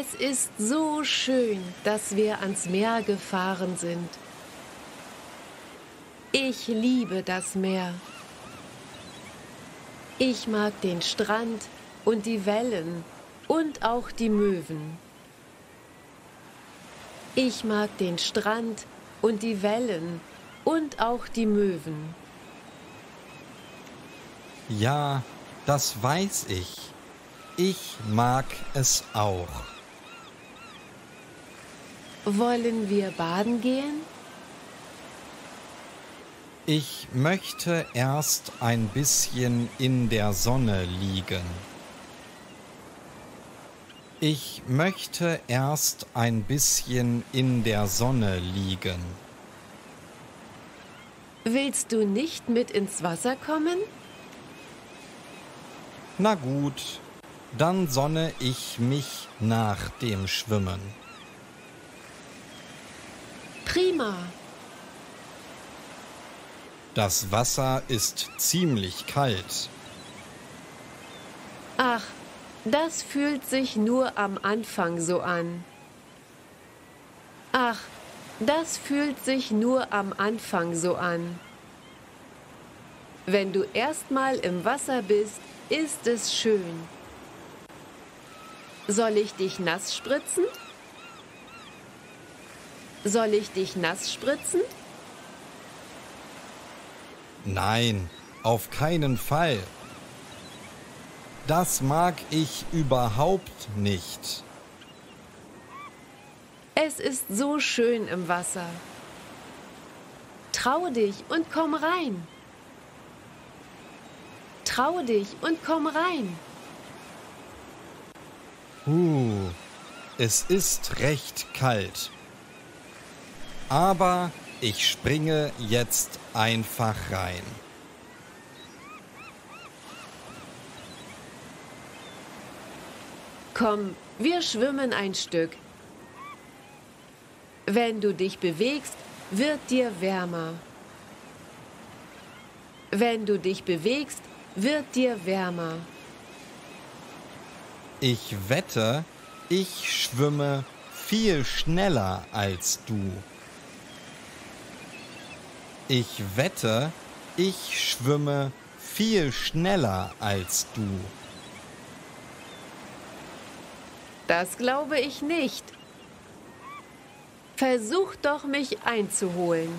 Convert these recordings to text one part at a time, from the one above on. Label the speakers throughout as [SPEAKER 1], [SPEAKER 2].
[SPEAKER 1] Es ist so schön, dass wir ans Meer gefahren sind. Ich liebe das Meer. Ich mag den Strand und die Wellen und auch die Möwen. Ich mag den Strand und die Wellen und auch die Möwen.
[SPEAKER 2] Ja, das weiß ich. Ich mag es auch.
[SPEAKER 1] Wollen wir baden gehen?
[SPEAKER 2] Ich möchte erst ein bisschen in der Sonne liegen. Ich möchte erst ein bisschen in der Sonne liegen.
[SPEAKER 1] Willst du nicht mit ins Wasser kommen?
[SPEAKER 2] Na gut, dann sonne ich mich nach dem Schwimmen. Prima. Das Wasser ist ziemlich kalt.
[SPEAKER 1] Ach, das fühlt sich nur am Anfang so an. Ach, das fühlt sich nur am Anfang so an. Wenn du erstmal im Wasser bist, ist es schön. Soll ich dich nass spritzen? Soll ich dich nass spritzen?
[SPEAKER 2] Nein, auf keinen Fall. Das mag ich überhaupt nicht.
[SPEAKER 1] Es ist so schön im Wasser. Traue dich und komm rein. Traue dich und komm rein.
[SPEAKER 2] Uh, es ist recht kalt. Aber ich springe jetzt einfach rein.
[SPEAKER 1] Komm, wir schwimmen ein Stück. Wenn du dich bewegst, wird dir wärmer. Wenn du dich bewegst, wird dir wärmer.
[SPEAKER 2] Ich wette, ich schwimme viel schneller als du. Ich wette, ich schwimme viel schneller als du.
[SPEAKER 1] Das glaube ich nicht. Versuch doch, mich einzuholen.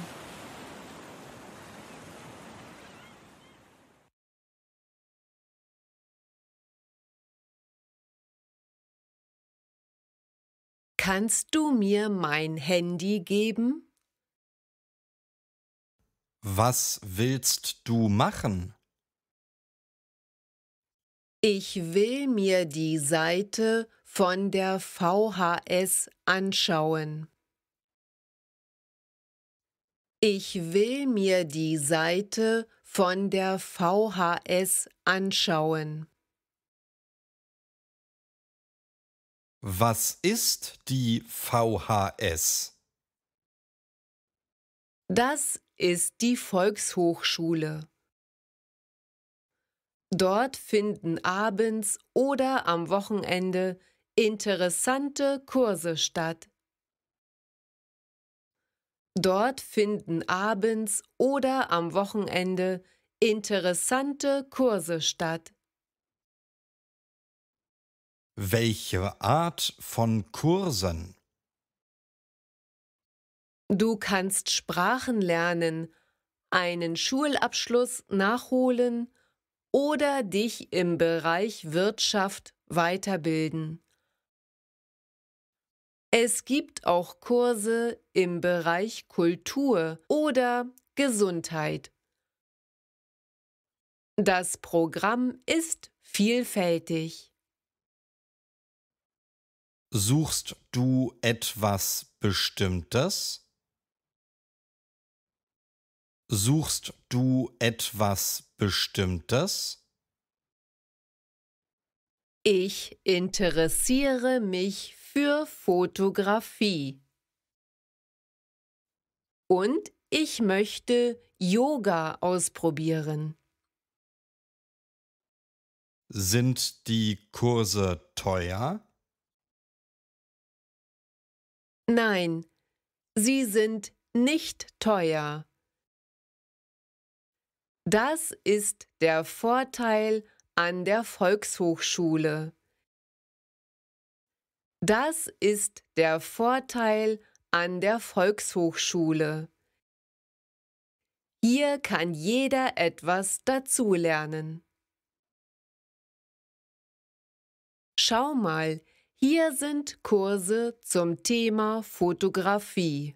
[SPEAKER 1] Kannst du mir mein Handy geben?
[SPEAKER 2] Was willst du machen?
[SPEAKER 1] Ich will mir die Seite von der VHS anschauen. Ich will mir die Seite von der VHS anschauen.
[SPEAKER 3] Was ist die VHS?
[SPEAKER 1] Das ist die Volkshochschule. Dort finden abends oder am Wochenende interessante Kurse statt. Dort finden abends oder am Wochenende interessante Kurse statt.
[SPEAKER 2] Welche Art von Kursen?
[SPEAKER 1] Du kannst Sprachen lernen, einen Schulabschluss nachholen oder dich im Bereich Wirtschaft weiterbilden. Es gibt auch Kurse im Bereich Kultur oder Gesundheit. Das Programm ist vielfältig.
[SPEAKER 3] Suchst du etwas Bestimmtes?
[SPEAKER 2] Suchst du etwas Bestimmtes?
[SPEAKER 1] Ich interessiere mich für Fotografie. Und ich möchte Yoga ausprobieren.
[SPEAKER 3] Sind die Kurse teuer?
[SPEAKER 1] Nein, sie sind nicht teuer. Das ist der Vorteil an der Volkshochschule. Das ist der Vorteil an der Volkshochschule. Hier kann jeder etwas dazulernen. Schau mal, hier sind Kurse zum Thema Fotografie.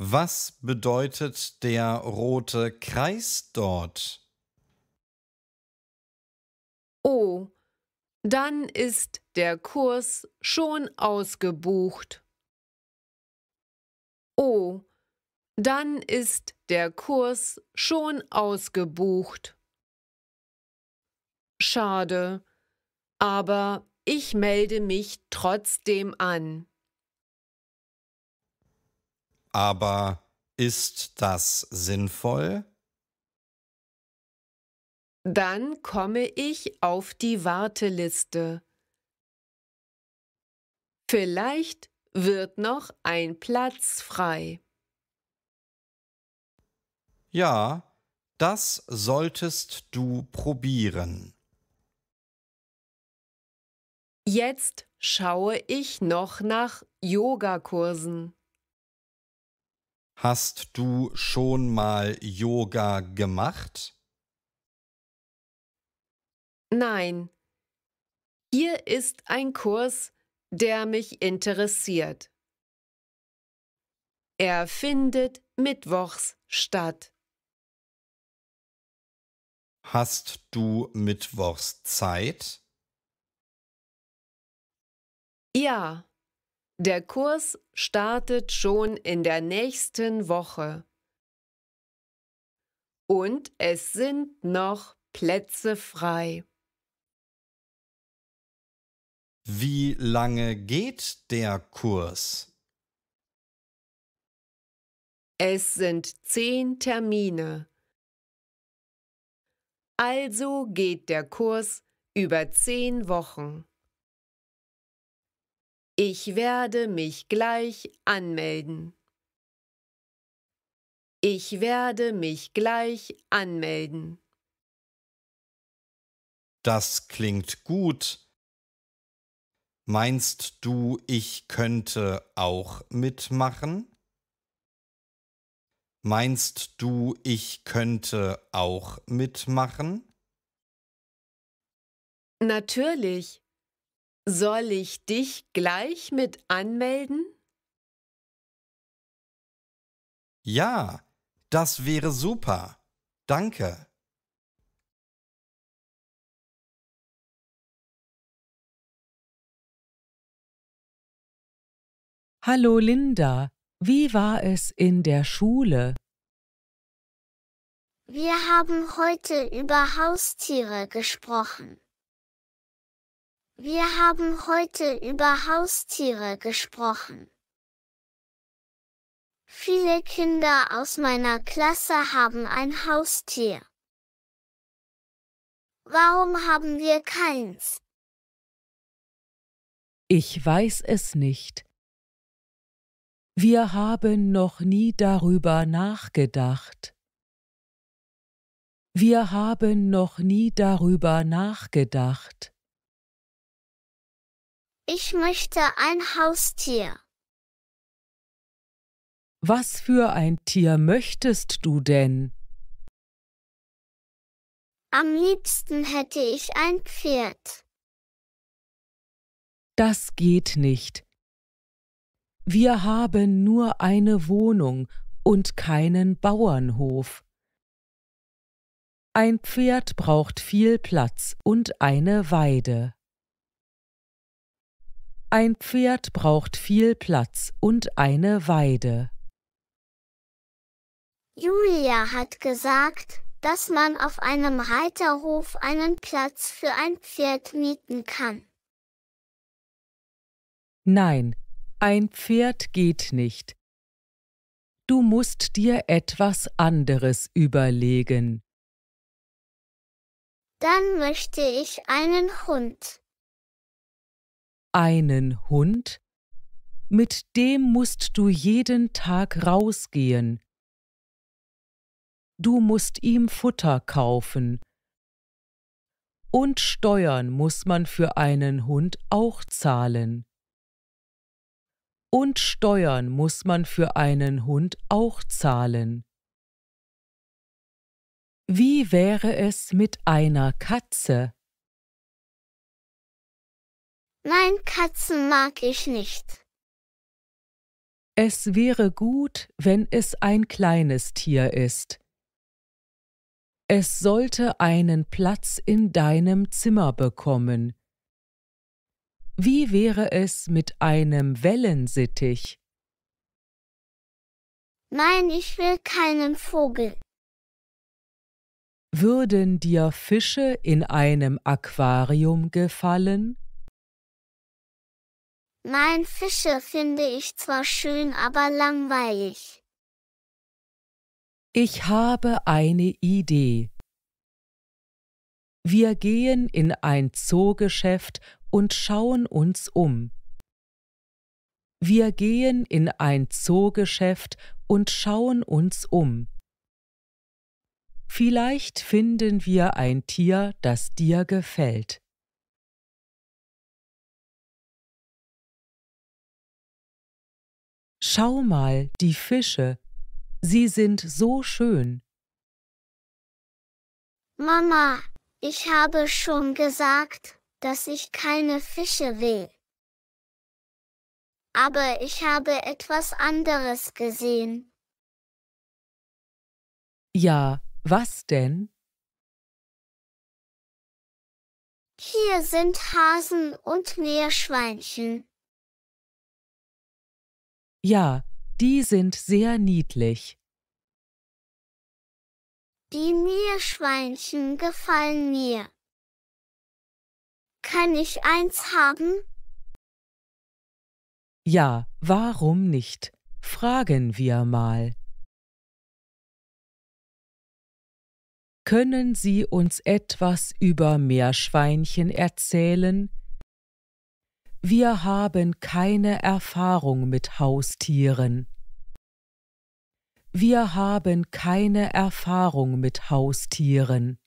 [SPEAKER 2] Was bedeutet der rote Kreis dort?
[SPEAKER 1] Oh, dann ist der Kurs schon ausgebucht. Oh, dann ist der Kurs schon ausgebucht. Schade, aber ich melde mich trotzdem an.
[SPEAKER 2] Aber
[SPEAKER 3] ist das sinnvoll?
[SPEAKER 1] Dann komme ich auf die Warteliste. Vielleicht wird noch ein Platz frei.
[SPEAKER 2] Ja, das solltest du
[SPEAKER 3] probieren.
[SPEAKER 1] Jetzt schaue ich noch nach Yogakursen.
[SPEAKER 2] Hast du schon mal Yoga gemacht?
[SPEAKER 1] Nein. Hier ist ein Kurs, der mich interessiert. Er findet Mittwochs statt.
[SPEAKER 3] Hast du
[SPEAKER 2] Mittwochs Zeit?
[SPEAKER 1] Ja. Der Kurs startet schon in der nächsten Woche. Und es sind noch Plätze
[SPEAKER 4] frei.
[SPEAKER 3] Wie lange
[SPEAKER 1] geht
[SPEAKER 3] der Kurs?
[SPEAKER 1] Es sind zehn Termine. Also geht der Kurs über zehn Wochen. Ich werde mich gleich anmelden. Ich werde mich gleich anmelden.
[SPEAKER 3] Das klingt gut. Meinst
[SPEAKER 2] du, ich könnte auch mitmachen? Meinst du, ich könnte auch mitmachen?
[SPEAKER 1] Natürlich. Soll ich dich
[SPEAKER 4] gleich mit anmelden?
[SPEAKER 3] Ja, das wäre super. Danke.
[SPEAKER 4] Hallo Linda, wie war es in der Schule?
[SPEAKER 5] Wir haben heute über Haustiere gesprochen. Wir haben heute über Haustiere gesprochen. Viele Kinder aus meiner Klasse haben ein Haustier. Warum haben wir keins?
[SPEAKER 4] Ich weiß
[SPEAKER 6] es nicht. Wir haben noch nie darüber nachgedacht. Wir haben noch nie darüber nachgedacht.
[SPEAKER 5] Ich möchte ein Haustier.
[SPEAKER 6] Was für ein Tier möchtest du denn?
[SPEAKER 5] Am liebsten hätte ich ein Pferd.
[SPEAKER 6] Das geht nicht. Wir haben nur eine Wohnung und keinen Bauernhof. Ein Pferd braucht viel Platz und eine Weide. Ein Pferd braucht viel Platz und eine Weide.
[SPEAKER 5] Julia hat gesagt, dass man auf einem Reiterhof einen Platz für ein Pferd mieten kann.
[SPEAKER 6] Nein, ein Pferd geht nicht. Du musst dir etwas anderes überlegen.
[SPEAKER 5] Dann möchte ich einen Hund
[SPEAKER 6] einen Hund, mit dem musst du jeden Tag rausgehen. Du musst ihm Futter kaufen. Und Steuern muss man für einen Hund auch zahlen. Und Steuern muss man für einen Hund auch zahlen.
[SPEAKER 4] Wie wäre es mit einer Katze?
[SPEAKER 5] Nein, Katzen mag ich
[SPEAKER 6] nicht. Es wäre gut, wenn es ein kleines Tier ist. Es sollte einen Platz in deinem Zimmer bekommen. Wie wäre es mit einem Wellensittich?
[SPEAKER 5] Nein, ich will keinen Vogel.
[SPEAKER 6] Würden dir Fische in einem Aquarium gefallen?
[SPEAKER 5] Nein, Fische finde ich zwar schön, aber langweilig.
[SPEAKER 6] Ich habe eine Idee. Wir gehen in ein Zoogeschäft und schauen uns um. Wir gehen in ein Zoogeschäft und schauen uns
[SPEAKER 4] um. Vielleicht finden wir ein Tier, das dir gefällt. Schau mal die Fische, sie
[SPEAKER 6] sind so schön.
[SPEAKER 5] Mama, ich habe schon gesagt, dass ich keine Fische will. Aber ich habe etwas anderes gesehen.
[SPEAKER 6] Ja, was denn?
[SPEAKER 5] Hier sind Hasen und Meerschweinchen.
[SPEAKER 6] Ja, die sind sehr niedlich.
[SPEAKER 5] Die Meerschweinchen gefallen mir. Kann ich eins haben?
[SPEAKER 6] Ja, warum nicht? Fragen wir mal. Können Sie uns etwas über Meerschweinchen erzählen? wir haben keine Erfahrung mit Haustieren. Wir
[SPEAKER 4] haben keine Erfahrung mit Haustieren.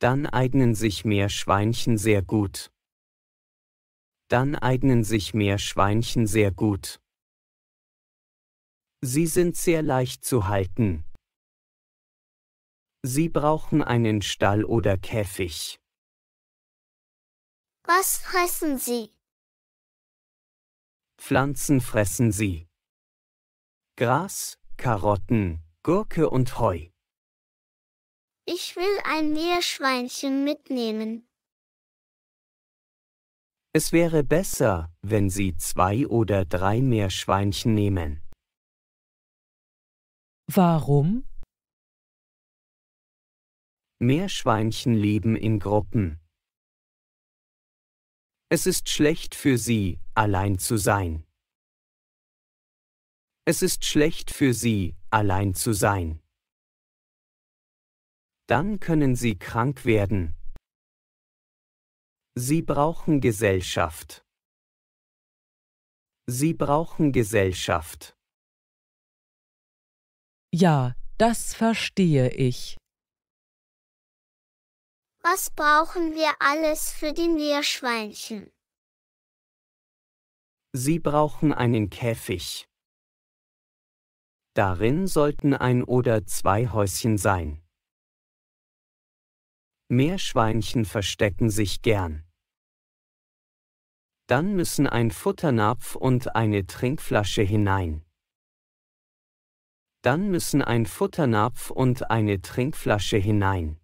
[SPEAKER 7] Dann eignen sich Meerschweinchen sehr gut. Dann eignen sich Meerschweinchen sehr gut. Sie sind sehr leicht zu halten. Sie brauchen einen Stall oder Käfig.
[SPEAKER 5] Was fressen Sie?
[SPEAKER 7] Pflanzen fressen sie. Gras, Karotten, Gurke und Heu.
[SPEAKER 5] Ich will ein Meerschweinchen mitnehmen.
[SPEAKER 7] Es wäre besser, wenn Sie zwei oder drei Meerschweinchen nehmen.
[SPEAKER 6] Warum?
[SPEAKER 7] Meerschweinchen leben in Gruppen. Es ist schlecht für sie, allein zu sein. Es ist schlecht für sie, allein zu sein. Dann können sie krank werden.
[SPEAKER 3] Sie brauchen Gesellschaft.
[SPEAKER 7] Sie brauchen Gesellschaft.
[SPEAKER 4] Ja, das verstehe ich.
[SPEAKER 5] Was brauchen wir alles für die Meerschweinchen?
[SPEAKER 7] Sie brauchen einen Käfig. Darin sollten ein oder zwei Häuschen sein. Meerschweinchen verstecken sich gern. Dann müssen ein Futternapf und eine Trinkflasche hinein. Dann müssen ein Futternapf und eine Trinkflasche hinein.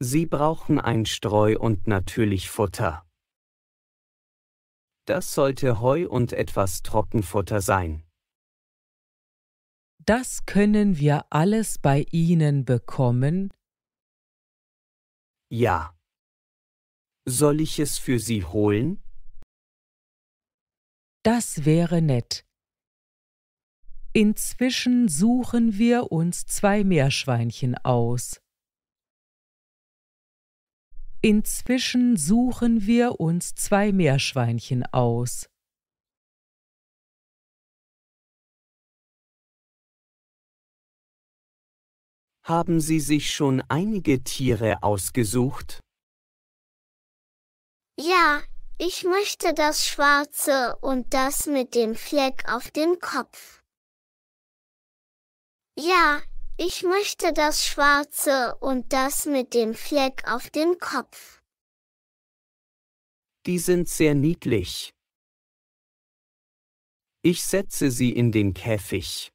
[SPEAKER 7] Sie brauchen ein Streu und natürlich Futter. Das sollte Heu und etwas Trockenfutter sein.
[SPEAKER 6] Das können wir alles bei Ihnen bekommen?
[SPEAKER 7] Ja. Soll ich es für Sie holen?
[SPEAKER 6] Das wäre nett. Inzwischen suchen wir uns zwei Meerschweinchen aus.
[SPEAKER 4] Inzwischen suchen wir uns zwei Meerschweinchen aus.
[SPEAKER 7] Haben Sie sich schon einige Tiere ausgesucht?
[SPEAKER 5] Ja, ich möchte das schwarze und das mit dem Fleck auf dem Kopf. Ja, ich möchte das Schwarze und das mit dem Fleck auf dem Kopf.
[SPEAKER 7] Die sind sehr niedlich. Ich setze sie in den Käfig.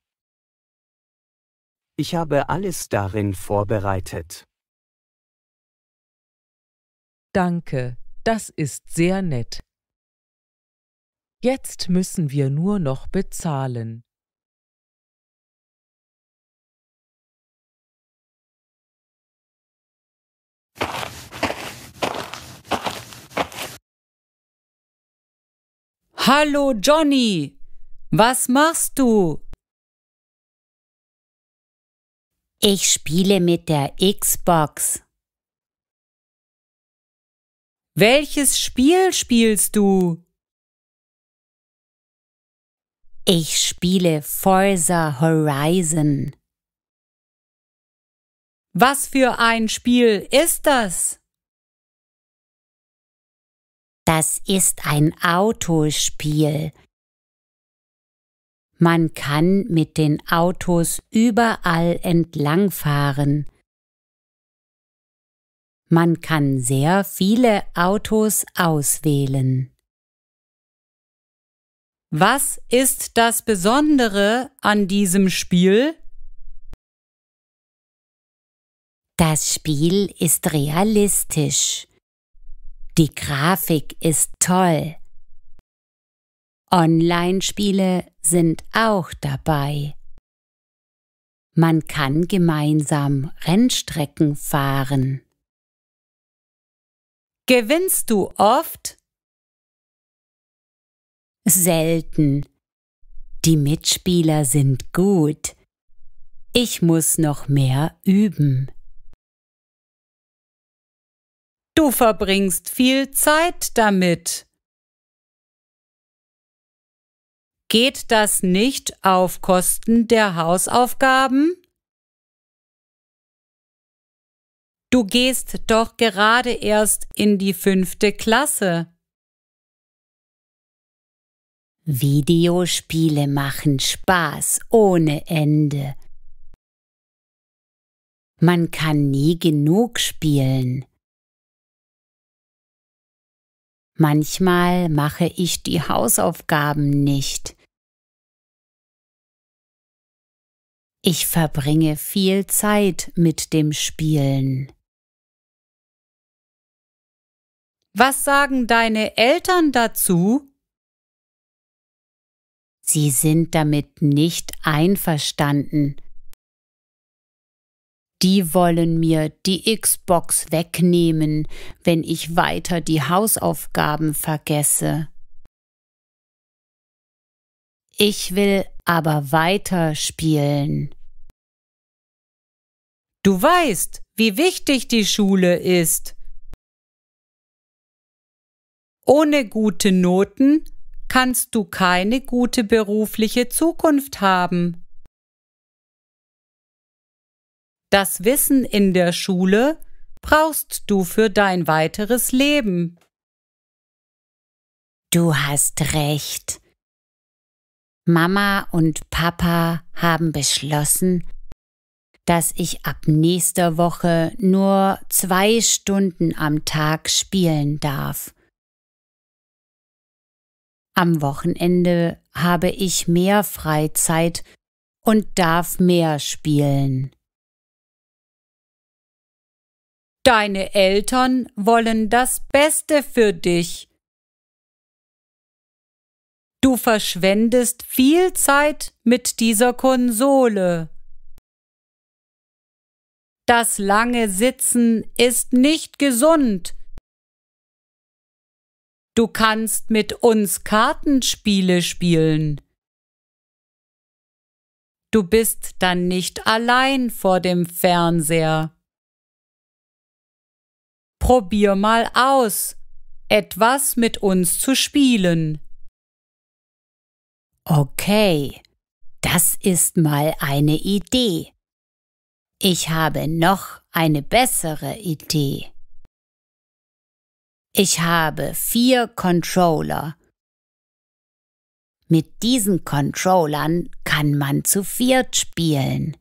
[SPEAKER 7] Ich habe alles darin vorbereitet.
[SPEAKER 4] Danke, das ist sehr nett. Jetzt müssen wir nur noch bezahlen. Hallo Johnny, was machst du? Ich spiele mit der Xbox. Welches Spiel spielst du? Ich spiele Forza Horizon. Was für ein Spiel ist das? Das ist ein Autospiel. Man kann mit den Autos überall entlangfahren. Man kann sehr viele Autos auswählen. Was ist das Besondere an diesem Spiel? Das Spiel ist realistisch. Die Grafik ist toll. Online-Spiele sind auch dabei. Man kann gemeinsam Rennstrecken fahren. Gewinnst du oft? Selten. Die Mitspieler sind gut. Ich muss noch mehr üben. Du verbringst viel Zeit damit. Geht das nicht auf Kosten der Hausaufgaben? Du gehst doch gerade erst in die fünfte Klasse. Videospiele machen Spaß ohne Ende. Man kann nie genug spielen. Manchmal mache ich die Hausaufgaben nicht. Ich verbringe viel Zeit mit dem Spielen. Was sagen deine Eltern dazu? Sie sind damit nicht einverstanden die wollen mir die Xbox wegnehmen, wenn ich weiter die Hausaufgaben vergesse. Ich will aber weiter spielen. Du weißt, wie wichtig die Schule ist. Ohne gute Noten kannst du keine gute berufliche Zukunft haben. Das Wissen in der Schule brauchst du für dein weiteres Leben. Du hast recht. Mama und Papa haben beschlossen, dass ich ab nächster Woche nur zwei Stunden am Tag spielen darf. Am Wochenende habe ich mehr Freizeit und darf mehr spielen. Deine Eltern wollen das Beste für dich. Du verschwendest viel Zeit mit dieser Konsole. Das lange Sitzen ist nicht gesund. Du kannst mit uns Kartenspiele spielen. Du bist dann nicht allein vor dem Fernseher. Probier mal aus, etwas mit uns zu spielen. Okay, das ist mal eine Idee. Ich habe noch eine bessere Idee. Ich habe vier Controller. Mit diesen Controllern kann man zu viert spielen.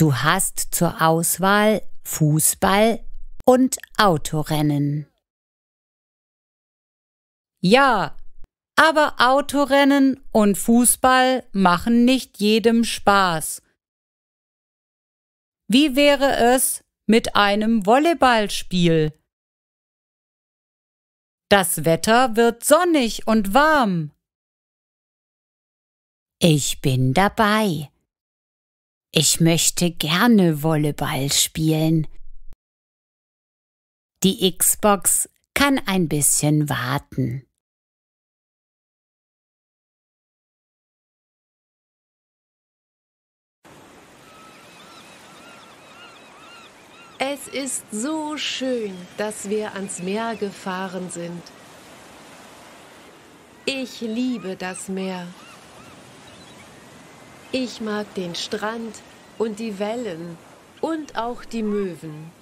[SPEAKER 4] Du hast zur Auswahl Fußball und Autorennen. Ja, aber Autorennen und Fußball machen nicht jedem Spaß. Wie wäre es mit einem Volleyballspiel? Das Wetter wird sonnig und warm. Ich bin dabei. Ich möchte gerne Volleyball spielen. Die Xbox kann ein bisschen warten.
[SPEAKER 1] Es ist so schön, dass wir ans Meer gefahren sind. Ich liebe das Meer. Ich mag den Strand und die Wellen und auch die Möwen.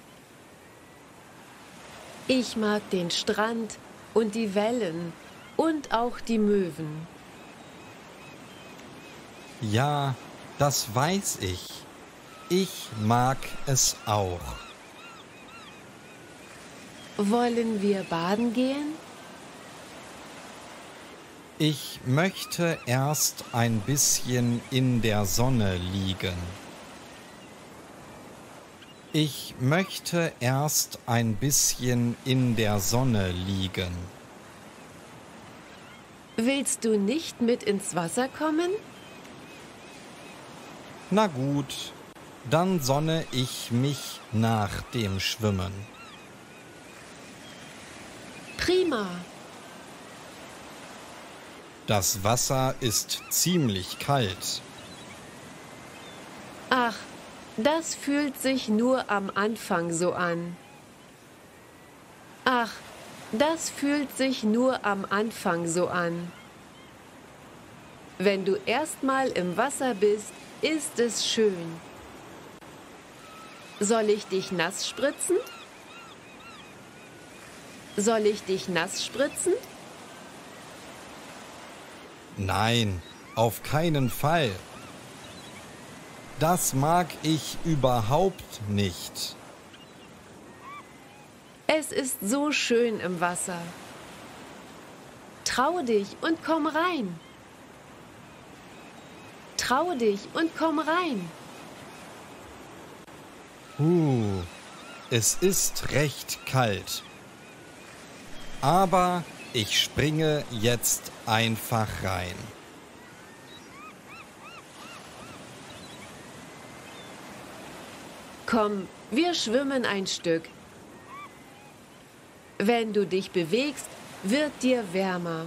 [SPEAKER 1] Ich mag den Strand und die Wellen und auch die Möwen.
[SPEAKER 2] Ja, das weiß ich. Ich mag es auch.
[SPEAKER 1] Wollen wir baden gehen?
[SPEAKER 2] Ich möchte erst ein bisschen in der Sonne liegen. Ich möchte erst ein bisschen in der Sonne liegen.
[SPEAKER 1] Willst du nicht mit ins Wasser kommen?
[SPEAKER 2] Na gut, dann sonne ich mich nach dem Schwimmen. Prima. Das Wasser ist ziemlich kalt.
[SPEAKER 1] Ach, das fühlt sich nur am Anfang so an. Ach, das fühlt sich nur am Anfang so an. Wenn du erstmal im Wasser bist, ist es schön. Soll ich dich nass spritzen? Soll ich dich nass spritzen?
[SPEAKER 2] Nein, auf keinen Fall. Das mag ich überhaupt nicht.
[SPEAKER 1] Es ist so schön im Wasser. Traue dich und komm rein. Traue dich und komm rein.
[SPEAKER 2] Uh, es ist recht kalt. Aber ich springe jetzt einfach rein.
[SPEAKER 1] Komm, wir schwimmen ein Stück. Wenn du dich bewegst, wird dir wärmer.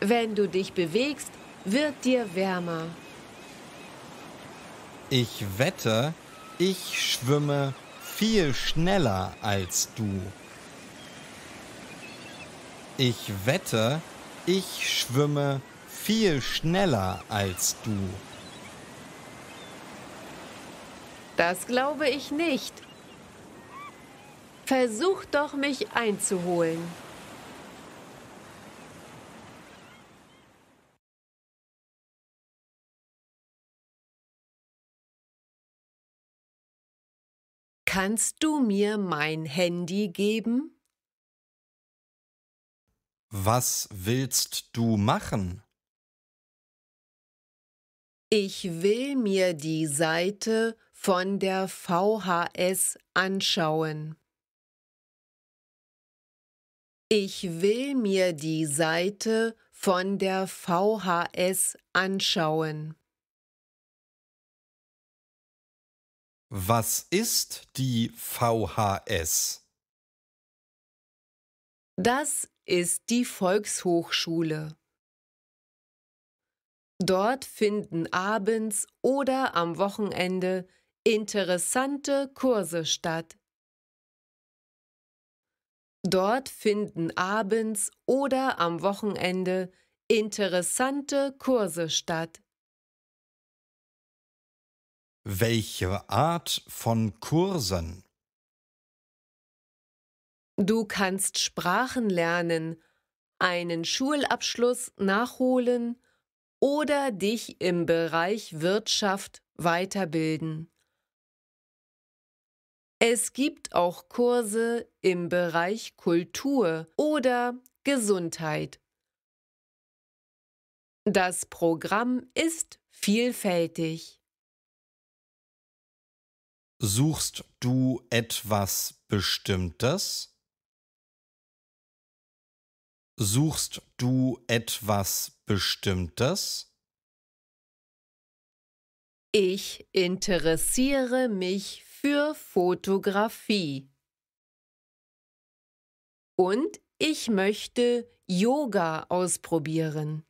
[SPEAKER 1] Wenn du dich bewegst, wird dir wärmer.
[SPEAKER 2] Ich wette, ich schwimme viel schneller als du. Ich wette, ich schwimme viel schneller als du.
[SPEAKER 1] Das glaube ich nicht. Versuch doch, mich einzuholen. Kannst du mir mein Handy geben?
[SPEAKER 3] Was willst du machen?
[SPEAKER 1] Ich will mir die Seite von der VHS anschauen. Ich will mir die Seite von der VHS anschauen.
[SPEAKER 3] Was ist die VHS?
[SPEAKER 1] Das ist die Volkshochschule. Dort finden abends oder am Wochenende interessante Kurse statt. Dort finden abends oder am Wochenende interessante Kurse statt.
[SPEAKER 3] Welche Art von Kursen?
[SPEAKER 1] Du kannst Sprachen lernen, einen Schulabschluss nachholen oder dich im Bereich Wirtschaft weiterbilden. Es gibt auch Kurse im Bereich Kultur oder Gesundheit. Das Programm ist vielfältig.
[SPEAKER 2] Suchst du etwas Bestimmtes? Suchst du etwas Bestimmtes?
[SPEAKER 1] Ich interessiere mich für Fotografie. Und ich möchte Yoga ausprobieren.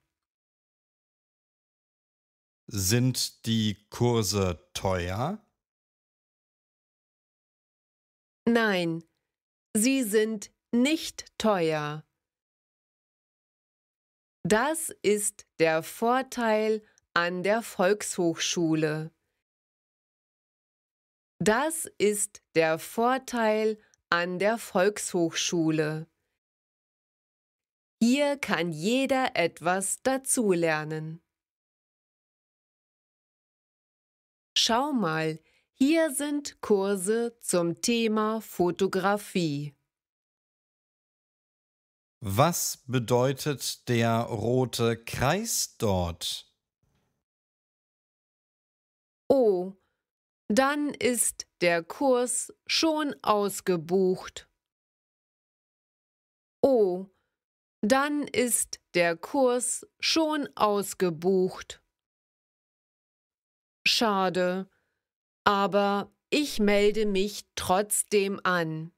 [SPEAKER 3] Sind die Kurse teuer?
[SPEAKER 4] Nein, sie sind nicht
[SPEAKER 1] teuer. Das ist der Vorteil an der Volkshochschule. Das ist der Vorteil an der Volkshochschule. Hier kann jeder etwas dazulernen. Schau mal, hier sind Kurse zum Thema Fotografie.
[SPEAKER 2] Was bedeutet der rote Kreis dort?
[SPEAKER 1] Oh, dann ist der Kurs schon ausgebucht. Oh, dann ist der Kurs schon ausgebucht. Schade, aber ich melde mich trotzdem an.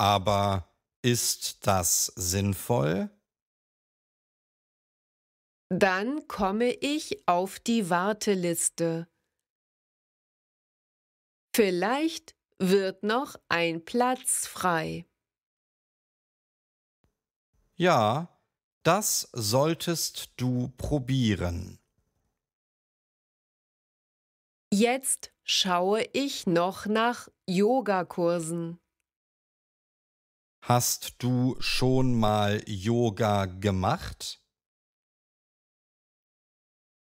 [SPEAKER 2] Aber ist das sinnvoll?
[SPEAKER 1] Dann komme ich auf die Warteliste. Vielleicht wird noch ein Platz frei.
[SPEAKER 3] Ja, das solltest du probieren.
[SPEAKER 1] Jetzt schaue ich noch nach Yogakursen.
[SPEAKER 2] Hast du schon mal Yoga gemacht?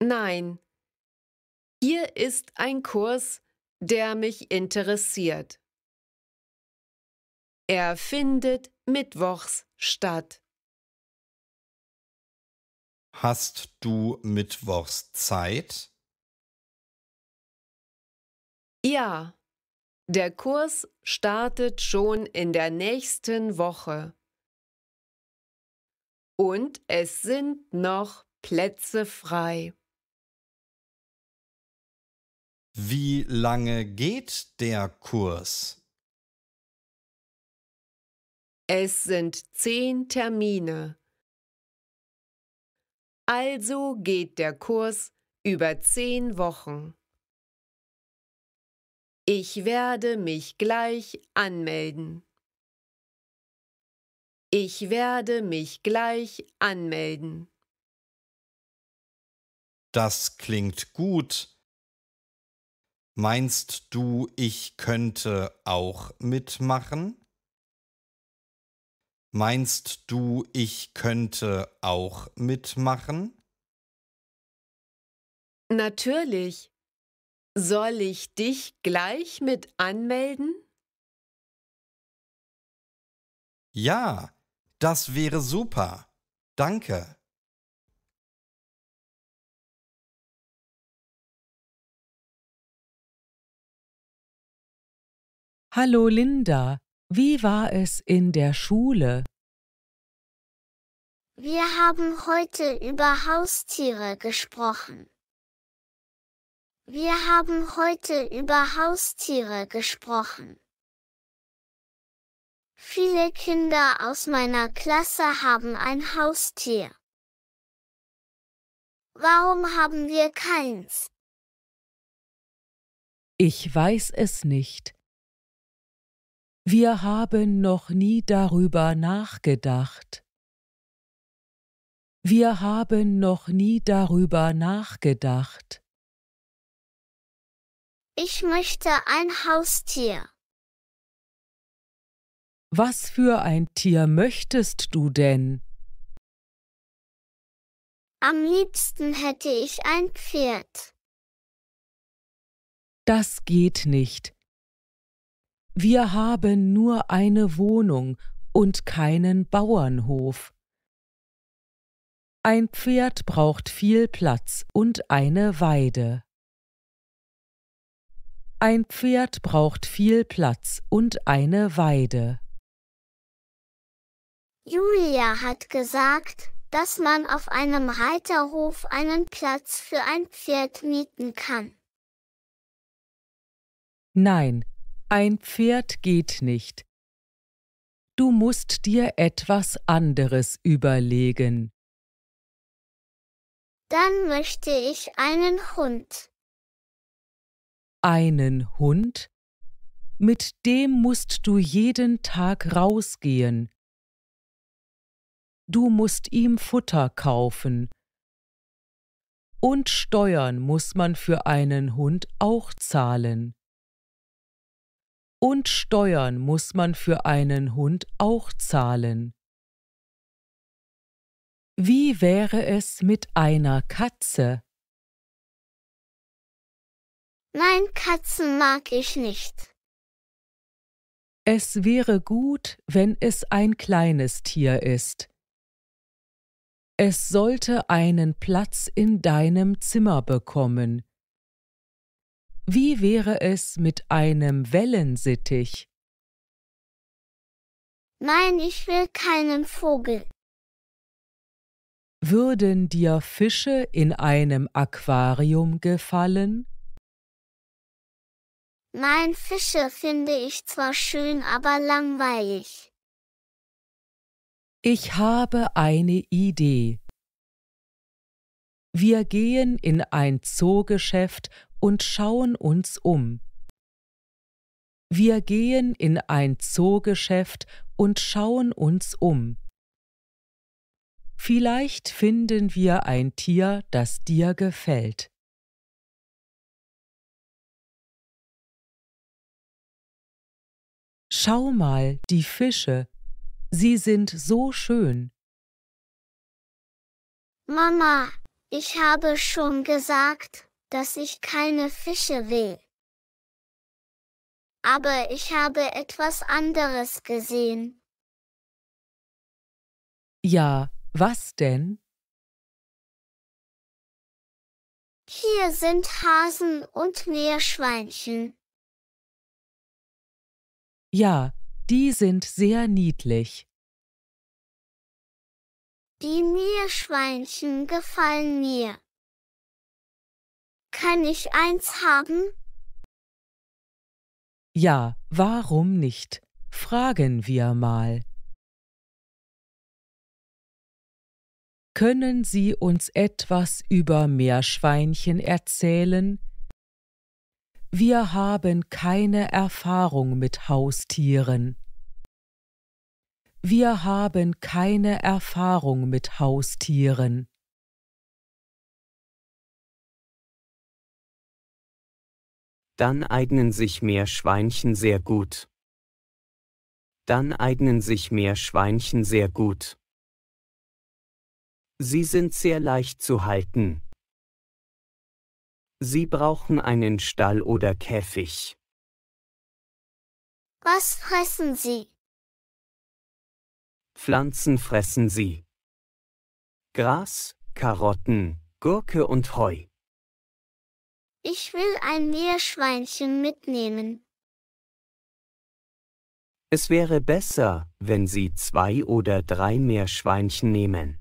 [SPEAKER 4] Nein. Hier ist
[SPEAKER 1] ein Kurs, der mich interessiert. Er findet Mittwochs statt.
[SPEAKER 3] Hast du Mittwochs Zeit?
[SPEAKER 1] Ja. Der Kurs startet schon in der nächsten Woche. Und es sind
[SPEAKER 4] noch Plätze frei.
[SPEAKER 3] Wie lange geht der Kurs?
[SPEAKER 1] Es sind zehn Termine. Also geht der Kurs über zehn Wochen. Ich werde mich gleich anmelden. Ich werde mich gleich anmelden.
[SPEAKER 3] Das klingt gut.
[SPEAKER 2] Meinst du, ich könnte auch mitmachen? Meinst du, ich könnte auch
[SPEAKER 3] mitmachen?
[SPEAKER 4] Natürlich.
[SPEAKER 1] Soll ich dich gleich mit anmelden?
[SPEAKER 3] Ja, das wäre super. Danke.
[SPEAKER 4] Hallo Linda, wie war es in der Schule?
[SPEAKER 5] Wir haben heute über Haustiere gesprochen. Wir haben heute über Haustiere gesprochen. Viele Kinder aus meiner Klasse haben ein Haustier. Warum haben wir keins?
[SPEAKER 4] Ich weiß es nicht. Wir haben
[SPEAKER 6] noch nie darüber nachgedacht. Wir haben noch nie darüber nachgedacht.
[SPEAKER 5] Ich möchte ein Haustier.
[SPEAKER 6] Was für ein Tier möchtest du denn?
[SPEAKER 5] Am liebsten hätte ich ein Pferd.
[SPEAKER 6] Das geht nicht. Wir haben nur eine Wohnung und keinen Bauernhof. Ein Pferd braucht viel Platz und eine Weide. Ein Pferd braucht viel Platz und eine Weide.
[SPEAKER 5] Julia hat gesagt, dass man auf einem Reiterhof einen Platz für ein Pferd mieten kann.
[SPEAKER 6] Nein, ein Pferd geht nicht. Du musst dir etwas anderes überlegen.
[SPEAKER 5] Dann möchte ich einen Hund
[SPEAKER 6] einen Hund, mit dem musst du jeden Tag rausgehen. Du musst ihm Futter kaufen. Und Steuern muss man für einen Hund auch zahlen. Und Steuern muss man für einen
[SPEAKER 4] Hund auch zahlen. Wie wäre es mit einer Katze?
[SPEAKER 5] Nein, Katzen mag ich nicht. Es wäre gut,
[SPEAKER 6] wenn es ein kleines Tier ist. Es sollte einen Platz in deinem Zimmer bekommen. Wie wäre es mit einem Wellensittich?
[SPEAKER 5] Nein, ich will keinen Vogel.
[SPEAKER 6] Würden dir Fische in einem Aquarium gefallen?
[SPEAKER 5] Nein, Fische finde ich zwar schön, aber langweilig.
[SPEAKER 6] Ich habe eine Idee. Wir gehen in ein Zoogeschäft und schauen uns um. Wir gehen in ein Zoogeschäft und schauen uns um. Vielleicht finden
[SPEAKER 4] wir ein Tier, das dir gefällt. Schau mal die Fische, sie sind so schön.
[SPEAKER 5] Mama, ich habe schon gesagt, dass ich keine Fische will. Aber ich habe etwas anderes gesehen.
[SPEAKER 4] Ja, was denn?
[SPEAKER 5] Hier sind Hasen und Meerschweinchen.
[SPEAKER 4] Ja, die sind sehr niedlich.
[SPEAKER 5] Die Meerschweinchen gefallen mir. Kann ich eins haben?
[SPEAKER 4] Ja, warum nicht? Fragen wir mal. Können
[SPEAKER 6] Sie uns etwas über Meerschweinchen erzählen? wir haben keine Erfahrung mit Haustieren.
[SPEAKER 4] Wir haben keine Erfahrung mit Haustieren.
[SPEAKER 7] Dann eignen sich Meerschweinchen sehr gut. Dann eignen sich Meerschweinchen sehr gut. Sie sind sehr leicht zu halten. Sie brauchen einen Stall oder Käfig.
[SPEAKER 5] Was fressen Sie?
[SPEAKER 7] Pflanzen fressen sie. Gras, Karotten, Gurke und Heu.
[SPEAKER 5] Ich will ein Meerschweinchen mitnehmen.
[SPEAKER 7] Es wäre besser, wenn Sie zwei oder drei Meerschweinchen nehmen.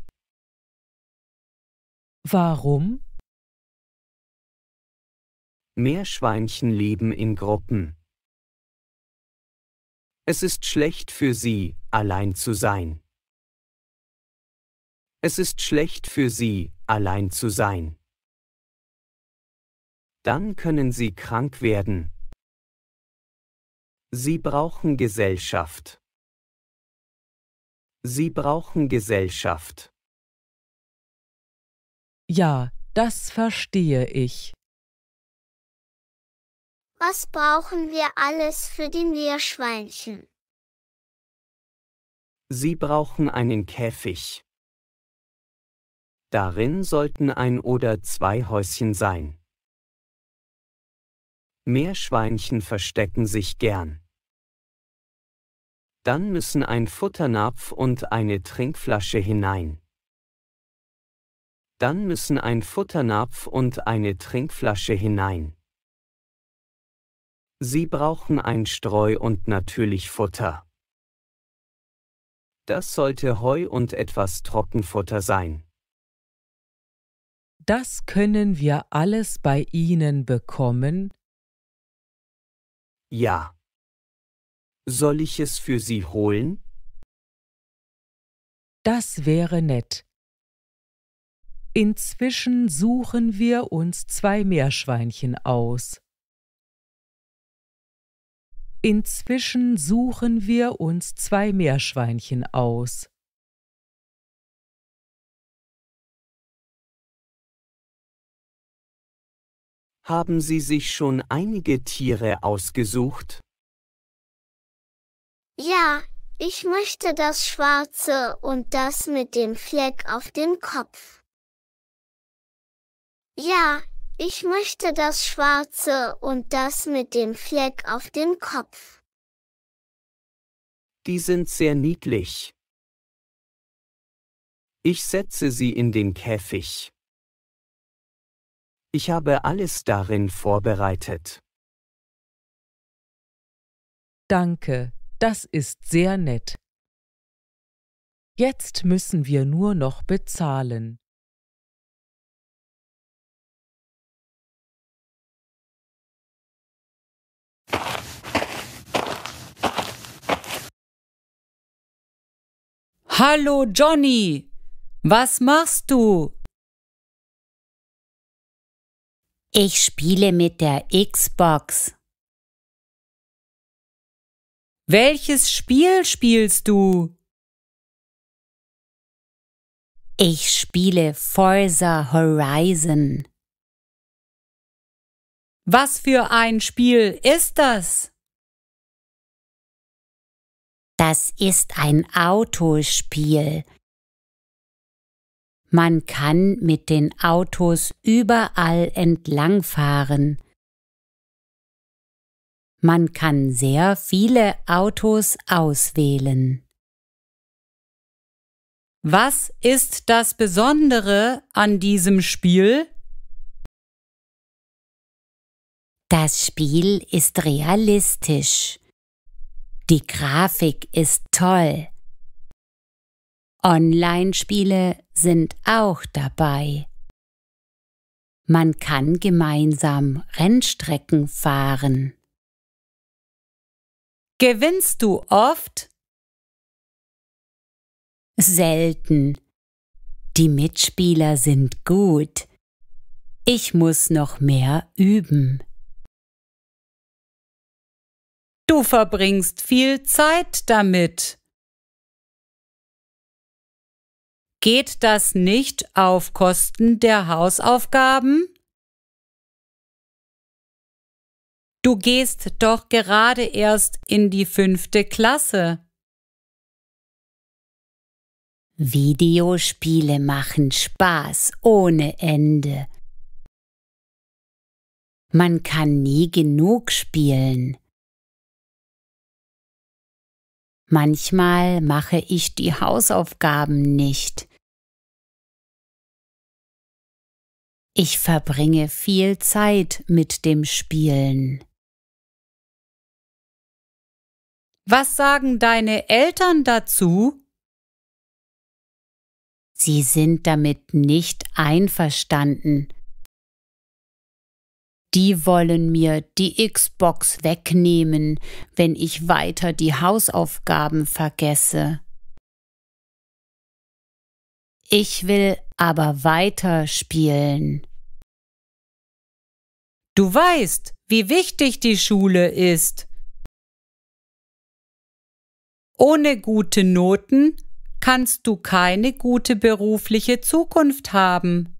[SPEAKER 4] Warum
[SPEAKER 7] Meerschweinchen leben in Gruppen. Es ist schlecht für sie, allein zu sein. Es ist schlecht für sie, allein zu sein. Dann können sie krank werden. Sie brauchen Gesellschaft.
[SPEAKER 3] Sie brauchen Gesellschaft.
[SPEAKER 4] Ja, das verstehe ich.
[SPEAKER 5] Was brauchen wir alles für die Meerschweinchen?
[SPEAKER 7] Sie brauchen einen Käfig. Darin sollten ein oder zwei Häuschen sein. Meerschweinchen verstecken sich gern. Dann müssen ein Futternapf und eine Trinkflasche hinein. Dann müssen ein Futternapf und eine Trinkflasche hinein. Sie brauchen ein Streu und natürlich Futter. Das sollte Heu und etwas Trockenfutter sein.
[SPEAKER 6] Das können wir alles bei Ihnen bekommen?
[SPEAKER 7] Ja. Soll ich es für Sie
[SPEAKER 3] holen?
[SPEAKER 4] Das wäre nett.
[SPEAKER 6] Inzwischen suchen wir uns zwei Meerschweinchen aus.
[SPEAKER 4] Inzwischen suchen wir uns zwei Meerschweinchen aus. Haben Sie sich schon
[SPEAKER 7] einige Tiere ausgesucht?
[SPEAKER 5] Ja, ich möchte das schwarze und das mit dem Fleck auf dem Kopf. Ja, ich möchte das Schwarze und das mit dem Fleck auf dem Kopf.
[SPEAKER 7] Die sind sehr niedlich. Ich setze sie in den Käfig. Ich habe alles darin vorbereitet.
[SPEAKER 4] Danke, das ist sehr nett. Jetzt müssen wir nur noch bezahlen. Hallo Johnny, was machst du? Ich spiele mit der Xbox. Welches Spiel spielst du? Ich spiele Forza Horizon. Was für ein Spiel ist das? Das ist ein Autospiel. Man kann mit den Autos überall entlangfahren. Man kann sehr viele Autos auswählen. Was ist das Besondere an diesem Spiel? Das Spiel ist realistisch. Die Grafik ist toll. Online-Spiele sind auch dabei. Man kann gemeinsam Rennstrecken fahren. Gewinnst du oft? Selten. Die Mitspieler sind gut. Ich muss noch mehr üben. Du verbringst viel Zeit damit. Geht das nicht auf Kosten der Hausaufgaben? Du gehst doch gerade erst in die fünfte Klasse. Videospiele machen Spaß ohne Ende. Man kann nie genug spielen. Manchmal mache ich die Hausaufgaben nicht. Ich verbringe viel Zeit mit dem Spielen. Was sagen deine Eltern dazu? Sie sind damit nicht einverstanden die wollen mir die Xbox wegnehmen, wenn ich weiter die Hausaufgaben vergesse. Ich will aber weiter spielen. Du weißt, wie wichtig die Schule ist. Ohne gute Noten kannst du keine gute berufliche Zukunft haben.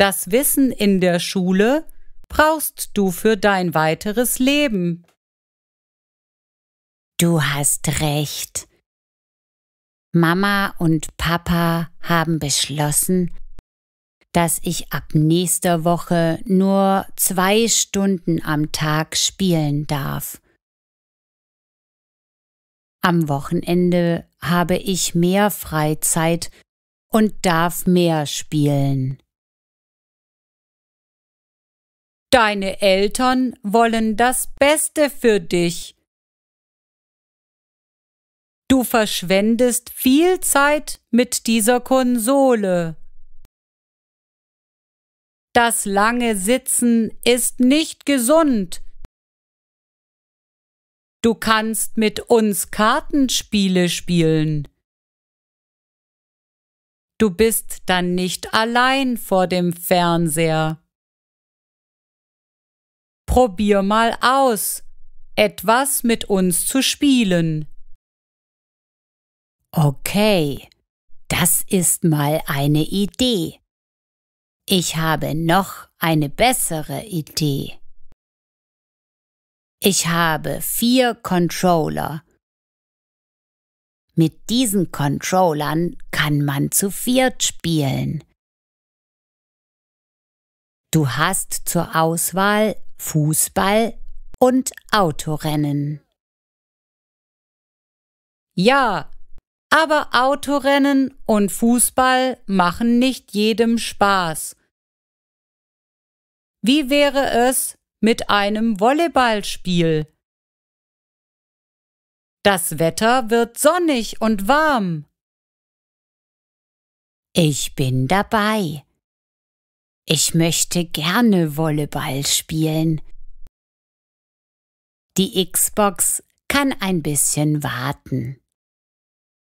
[SPEAKER 4] Das Wissen in der Schule brauchst du für dein weiteres Leben. Du hast recht. Mama und Papa haben beschlossen, dass ich ab nächster Woche nur zwei Stunden am Tag spielen darf. Am Wochenende habe ich mehr Freizeit und darf mehr spielen. Deine Eltern wollen das Beste für dich. Du verschwendest viel Zeit mit dieser Konsole. Das lange Sitzen ist nicht gesund. Du kannst mit uns Kartenspiele spielen. Du bist dann nicht allein vor dem Fernseher. Probier mal aus, etwas mit uns zu spielen. Okay, das ist mal eine Idee. Ich habe noch eine bessere Idee. Ich habe vier Controller. Mit diesen Controllern kann man zu viert spielen. Du hast zur Auswahl Fußball und Autorennen. Ja, aber Autorennen und Fußball machen nicht jedem Spaß. Wie wäre es mit einem Volleyballspiel? Das Wetter wird sonnig und warm. Ich bin dabei. Ich möchte gerne Volleyball spielen. Die Xbox kann ein bisschen warten.